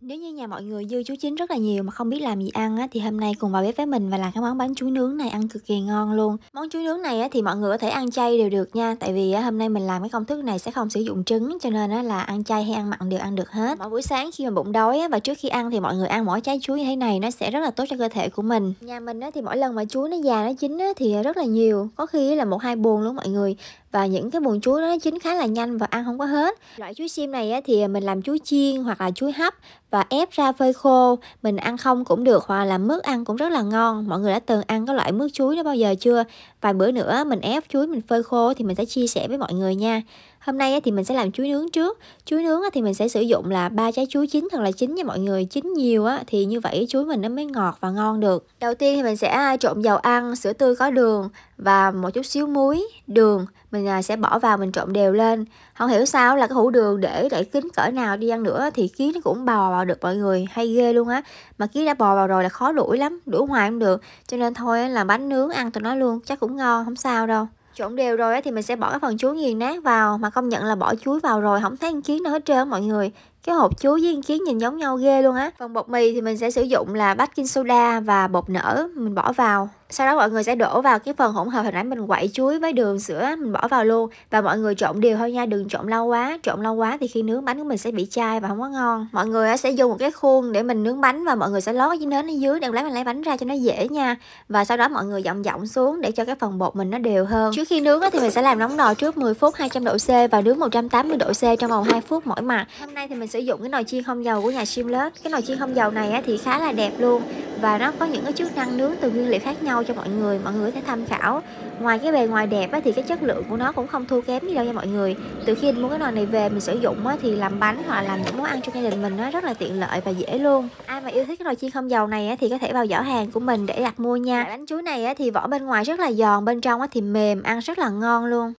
Nếu như nhà mọi người dư chuối chín rất là nhiều mà không biết làm gì ăn á, thì hôm nay cùng vào bếp với mình và làm cái món bánh chuối nướng này ăn cực kỳ ngon luôn. Món chuối nướng này á, thì mọi người có thể ăn chay đều được nha, tại vì á, hôm nay mình làm cái công thức này sẽ không sử dụng trứng cho nên á, là ăn chay hay ăn mặn đều ăn được hết. Mỗi buổi sáng khi mà bụng đói á, và trước khi ăn thì mọi người ăn mỗi trái chuối như thế này nó sẽ rất là tốt cho cơ thể của mình. Nhà mình á, thì mỗi lần mà chuối nó già nó chín á, thì rất là nhiều, có khi là một hai buồn luôn mọi người và những cái buồn chuối đó nó chín khá là nhanh và ăn không có hết. Loại chuối sim này á, thì mình làm chuối chiên hoặc là chuối hấp và ép ra phơi khô mình ăn không cũng được hoặc là mứt ăn cũng rất là ngon mọi người đã từng ăn cái loại mứt chuối đó bao giờ chưa vài bữa nữa mình ép chuối mình phơi khô thì mình sẽ chia sẻ với mọi người nha Hôm nay thì mình sẽ làm chuối nướng trước. Chuối nướng thì mình sẽ sử dụng là ba trái chuối chín thật là chín nha mọi người. Chín nhiều á thì như vậy chuối mình nó mới ngọt và ngon được. Đầu tiên thì mình sẽ à, trộn dầu ăn, sữa tươi có đường và một chút xíu muối, đường mình à, sẽ bỏ vào mình trộn đều lên. Không hiểu sao là cái hũ đường để để kín cỡ nào đi ăn nữa thì ký nó cũng bò vào được mọi người, hay ghê luôn á. Mà ký đã bò vào rồi là khó đuổi lắm, đuổi hoài không được. Cho nên thôi là bánh nướng ăn tụi nó luôn, chắc cũng ngon, không sao đâu trộn đều rồi thì mình sẽ bỏ cái phần chuối nghiền nát vào mà không nhận là bỏ chuối vào rồi không thấy kiến đâu hết trơn mọi người cái hộp chuối với kiến nhìn giống nhau ghê luôn á phần bột mì thì mình sẽ sử dụng là baking soda và bột nở mình bỏ vào sau đó mọi người sẽ đổ vào cái phần hỗn hợp hồi nãy mình quậy chuối với đường sữa mình bỏ vào luôn và mọi người trộn đều thôi nha đừng trộn lâu quá trộn lâu quá thì khi nướng bánh của mình sẽ bị chai và không có ngon mọi người sẽ dùng một cái khuôn để mình nướng bánh và mọi người sẽ lót cái nến ở dưới để lấy mình lấy bánh ra cho nó dễ nha và sau đó mọi người dọng dọng xuống để cho cái phần bột mình nó đều hơn trước khi nướng thì mình sẽ làm nóng nồi trước 10 phút 200 độ C và nướng 180 độ C trong vòng 2 phút mỗi mặt hôm nay thì mình sẽ sử dụng cái nồi chiên không dầu của nhà Simlet cái nồi chiên không dầu này thì khá là đẹp luôn và nó có những cái chức năng nướng từ nguyên liệu khác nhau cho mọi người mọi người có thể tham khảo ngoài cái bề ngoài đẹp á, thì cái chất lượng của nó cũng không thua kém gì đâu nha mọi người từ khi mua cái nồi này về mình sử dụng thì làm bánh hoặc là làm những món ăn cho gia đình mình nó rất là tiện lợi và dễ luôn ai mà yêu thích cái nồi chiên không dầu này thì có thể vào giỏ hàng của mình để đặt mua nha bánh chuối này thì vỏ bên ngoài rất là giòn bên trong thì mềm ăn rất là ngon luôn